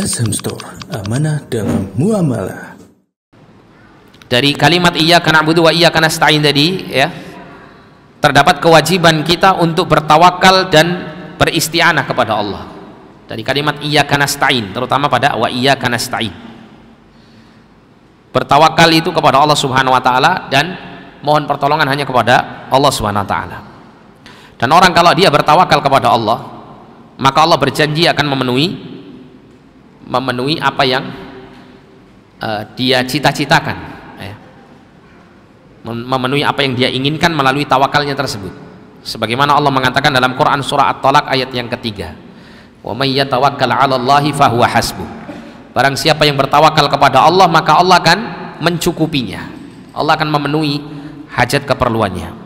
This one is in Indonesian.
SM Store, amanah dalam muamalah. Dari kalimat iya karena butuh wa iya karena stain tadi ya terdapat kewajiban kita untuk bertawakal dan beristianah kepada Allah. Dari kalimat iya karena stain terutama pada wa iya karena stain. Bertawakal itu kepada Allah Subhanahu wa taala dan mohon pertolongan hanya kepada Allah Subhanahu wa taala. Dan orang kalau dia bertawakal kepada Allah, maka Allah berjanji akan memenuhi memenuhi apa yang uh, dia cita-citakan ya. memenuhi apa yang dia inginkan melalui tawakalnya tersebut sebagaimana Allah mengatakan dalam Quran surah At-Talak ayat yang ketiga wa may yatawakkal 'ala fahuwa barang siapa yang bertawakal kepada Allah maka Allah akan mencukupinya Allah akan memenuhi hajat keperluannya